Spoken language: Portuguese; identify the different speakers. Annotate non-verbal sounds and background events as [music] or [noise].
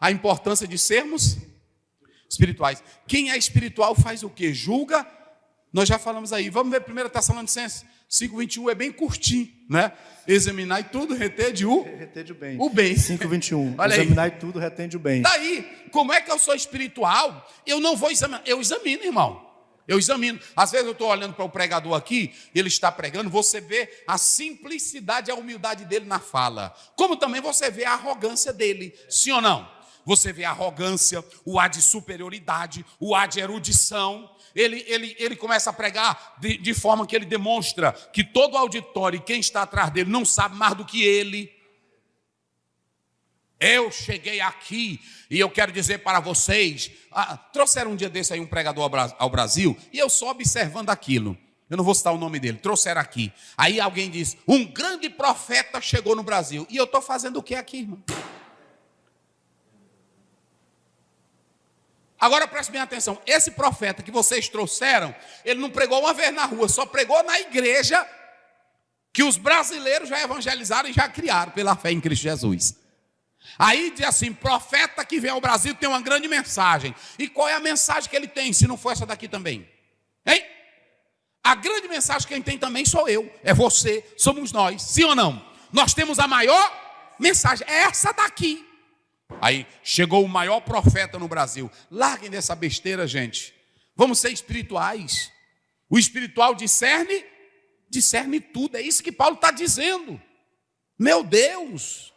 Speaker 1: a importância de sermos espirituais. Quem é espiritual faz o que? Julga. Nós já falamos aí. Vamos ver 1 Tessalonicenses 5,21 é bem curtinho, né? Examinar e tudo, retende o... Retende o bem. O bem. 5,21. [laughs] Examinar e tudo, retende o bem. Daí, como é que eu sou espiritual? Eu não vou examinar. Eu examino, irmão. Eu examino. Às vezes eu estou olhando para o pregador aqui, ele está pregando, você vê a simplicidade e a humildade dele na fala. Como também você vê a arrogância dele, sim ou não? você vê a arrogância, o ar de superioridade, o ar de erudição. Ele, ele, ele começa a pregar de, de forma que ele demonstra que todo auditório e quem está atrás dele não sabe mais do que ele. Eu cheguei aqui e eu quero dizer para vocês: ah, trouxeram um dia desse aí um pregador ao Brasil e eu só observando aquilo. Eu não vou citar o nome dele, trouxeram aqui. Aí alguém diz: um grande profeta chegou no Brasil. E eu estou fazendo o que aqui, irmão? Agora preste bem atenção: esse profeta que vocês trouxeram, ele não pregou uma vez na rua, só pregou na igreja que os brasileiros já evangelizaram e já criaram pela fé em Cristo Jesus. Aí diz assim: profeta que vem ao Brasil tem uma grande mensagem. E qual é a mensagem que ele tem, se não for essa daqui também? Hein? A grande mensagem que ele tem também sou eu, é você, somos nós, sim ou não? Nós temos a maior mensagem, é essa daqui. Aí chegou o maior profeta no Brasil. Larguem dessa besteira, gente. Vamos ser espirituais. O espiritual discerne, discerne tudo. É isso que Paulo está dizendo. Meu Deus,